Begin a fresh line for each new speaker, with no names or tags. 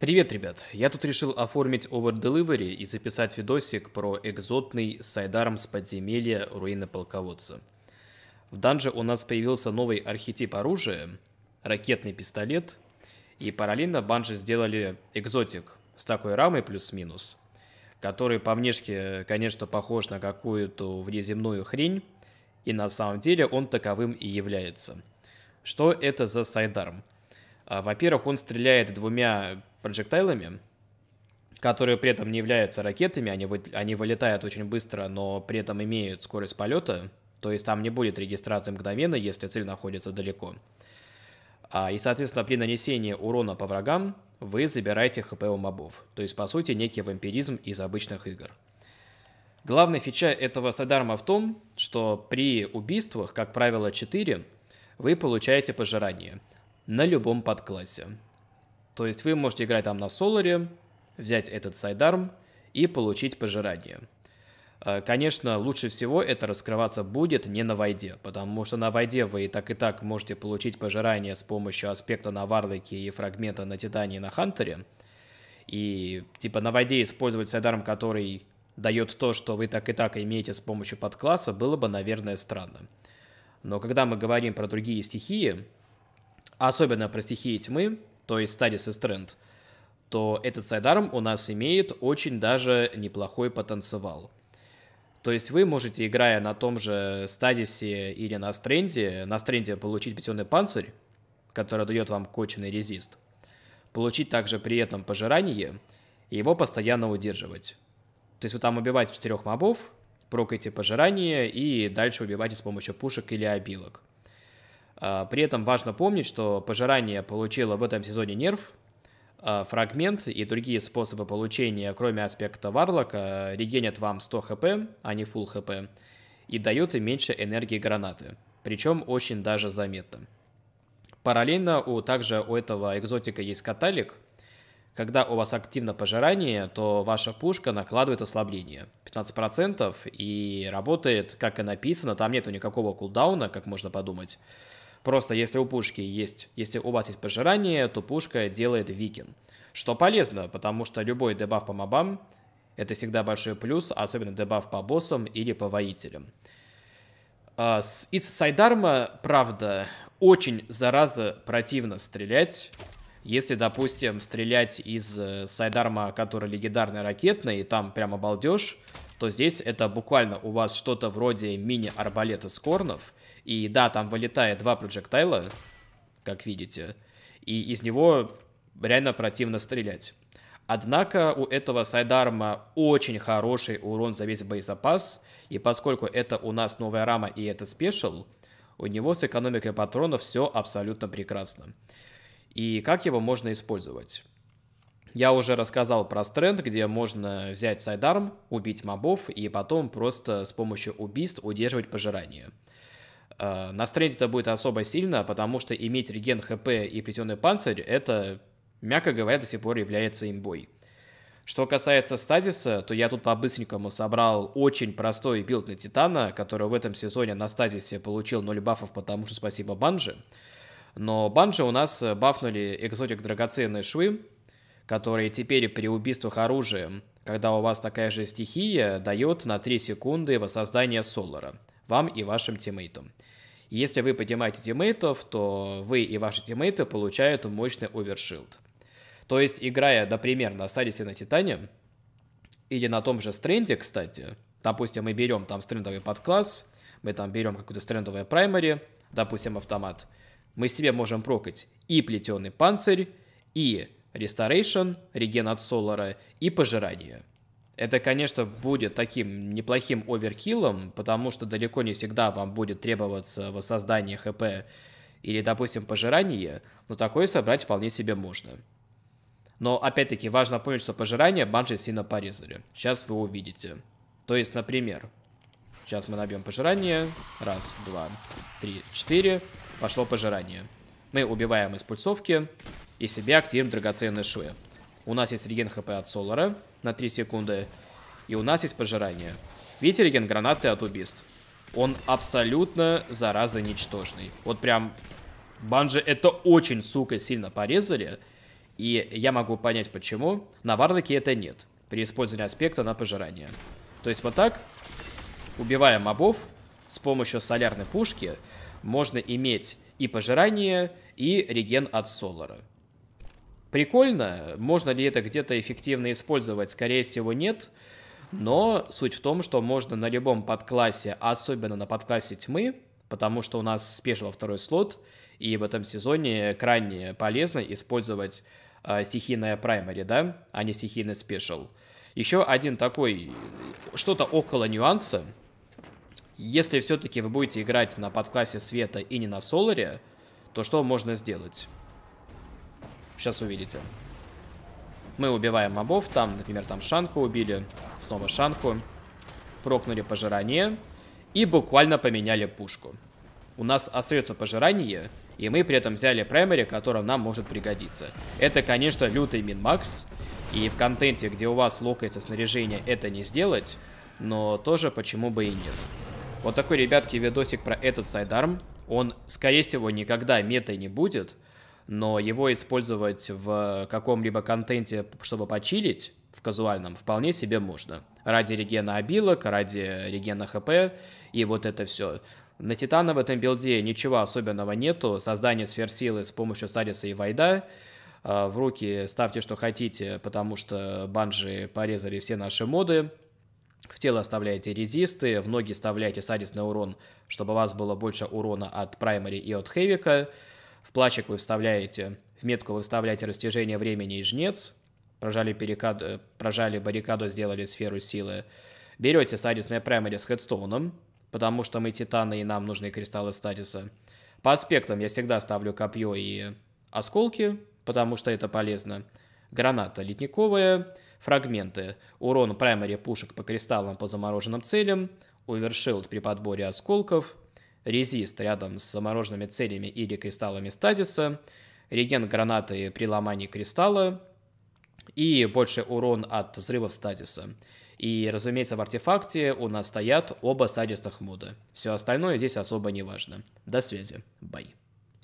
Привет, ребят! Я тут решил оформить Over Delivery и записать видосик про экзотный сайдарм с подземелья руины полководца. В данже у нас появился новый архетип оружия – ракетный пистолет, и параллельно банжи сделали экзотик с такой рамой плюс-минус, который по внешке, конечно, похож на какую-то внеземную хрень, и на самом деле он таковым и является. Что это за сайдарм? А, во-первых, он стреляет двумя проджектайлами, которые при этом не являются ракетами, они, вы, они вылетают очень быстро, но при этом имеют скорость полета, то есть там не будет регистрации мгновенно, если цель находится далеко. А, и, соответственно, при нанесении урона по врагам вы забираете хп у мобов, то есть, по сути, некий вампиризм из обычных игр. Главная фича этого садарма в том, что при убийствах, как правило 4, вы получаете пожирание – на любом подклассе. То есть вы можете играть там на Соларе, взять этот сайдарм и получить пожирание. Э, конечно, лучше всего это раскрываться будет не на Вайде, потому что на Вайде вы и так и так можете получить пожирание с помощью аспекта на Варлоке и фрагмента на Титане и на Хантере. И типа на Вайде использовать сайдарм, который дает то, что вы так и так имеете с помощью подкласса, было бы, наверное, странно. Но когда мы говорим про другие стихии, особенно про стихии тьмы, то есть Studies и Trend, то этот сайдарм у нас имеет очень даже неплохой потенциал. То есть вы можете, играя на том же стадисе или на стренде, на стренде получить пятенный панцирь, который дает вам коченный резист, получить также при этом пожирание и его постоянно удерживать. То есть вы там убиваете четырех мобов, прокайте пожирание и дальше убивайте с помощью пушек или обилок. А, при этом важно помнить, что пожирание получило в этом сезоне нерв, а, фрагмент и другие способы получения, кроме аспекта Варлока, регенят вам 100 хп, а не full хп, и дает им меньше энергии гранаты, причем очень даже заметно. Параллельно у, также у этого экзотика есть каталик. Когда у вас активно пожирание, то ваша пушка накладывает ослабление 15% и работает, как и написано, там нету никакого кулдауна, как можно подумать. Просто если у пушки есть, если у вас есть пожирание, то пушка делает викин. Что полезно, потому что любой дебаф по мобам это всегда большой плюс, особенно дебаф по боссам или по воителям. А, из Сайдарма, правда, очень, зараза, противно стрелять. Если, допустим, стрелять из э, Сайдарма, который легендарный ракетный, и там прямо балдеж, то здесь это буквально у вас что-то вроде мини-арбалета с корнов – и да, там вылетает два проджектайла, как видите, и из него реально противно стрелять. Однако у этого сайдарма очень хороший урон за весь боезапас, и поскольку это у нас новая рама и это спешл, у него с экономикой патронов все абсолютно прекрасно. И как его можно использовать? Я уже рассказал про стренд, где можно взять сайдарм, убить мобов и потом просто с помощью убийств удерживать пожирание – Э, на стрейте это будет особо сильно, потому что иметь реген ХП и плетеный панцирь, это, мягко говоря, до сих пор является имбой. Что касается стазиса, то я тут по-быстренькому собрал очень простой билд на Титана, который в этом сезоне на стазисе получил 0 бафов, потому что спасибо Банже. Но Банже у нас бафнули экзотик драгоценные швы, которые теперь при убийствах оружием, когда у вас такая же стихия, дает на 3 секунды воссоздание Солара – вам и вашим тиммейтам. Если вы поднимаете тиммейтов, то вы и ваши тиммейты получают мощный овершилд. То есть, играя, например, на Садисе на Титане, или на том же стренде, кстати, допустим, мы берем там стрендовый подкласс, мы там берем какую-то стрендовую праймари, допустим, автомат, мы себе можем прокать и плетеный панцирь, и ресторейшн, реген от солара, и пожирание – это, конечно, будет таким неплохим оверкиллом, потому что далеко не всегда вам будет требоваться воссоздание ХП или, допустим, пожирание, но такое собрать вполне себе можно. Но, опять-таки, важно помнить, что пожирание банши сильно порезали. Сейчас вы увидите. То есть, например, сейчас мы набьем пожирание. Раз, два, три, четыре. Пошло пожирание. Мы убиваем из пульсовки и себе активируем драгоценные швы. У нас есть реген хп от Солара на 3 секунды. И у нас есть пожирание. Видите реген гранаты от убийств? Он абсолютно, зараза, ничтожный. Вот прям Банжи это очень, сука, сильно порезали. И я могу понять, почему. На Варлоке это нет. При использовании аспекта на пожирание. То есть вот так, убивая мобов, с помощью солярной пушки можно иметь и пожирание, и реген от Солара. Прикольно. Можно ли это где-то эффективно использовать? Скорее всего, нет. Но суть в том, что можно на любом подклассе, особенно на подклассе тьмы, потому что у нас спешил второй слот, и в этом сезоне крайне полезно использовать э, стихийное праймари, да, а не стихийный спешл. Еще один такой, что-то около нюанса. Если все-таки вы будете играть на подклассе света и не на соларе, то что можно сделать? Сейчас увидите. Мы убиваем мобов, там, например, там Шанку убили, снова Шанку, прокнули пожирание и буквально поменяли пушку. У нас остается пожирание, и мы при этом взяли праймери, который нам может пригодиться. Это, конечно, лютый минмакс, и в контенте, где у вас локается снаряжение, это не сделать, но тоже почему бы и нет. Вот такой, ребятки, видосик про этот сайдарм. Он, скорее всего, никогда метой не будет, но его использовать в каком-либо контенте, чтобы почилить, в казуальном, вполне себе можно. Ради регена обилок, ради регена хп и вот это все. На Титана в этом билде ничего особенного нету. Создание сфер с помощью Садиса и Вайда. Э, в руки ставьте, что хотите, потому что банжи порезали все наши моды. В тело оставляете резисты, в ноги вставляете садисный урон, чтобы у вас было больше урона от праймари и от хевика. В плачек вы вставляете, в метку вы вставляете растяжение времени и жнец, прожали, перекад... Э, прожали баррикаду, сделали сферу силы. Берете на праймари с хедстоуном, потому что мы титаны и нам нужны кристаллы стадиса. По аспектам я всегда ставлю копье и осколки, потому что это полезно. Граната ледниковая, фрагменты, урон праймари пушек по кристаллам по замороженным целям, увершилд при подборе осколков – резист рядом с замороженными целями или кристаллами стазиса, реген гранаты при ломании кристалла и больше урон от взрывов стазиса. И, разумеется, в артефакте у нас стоят оба стадисных мода. Все остальное здесь особо не важно. До связи. Бай.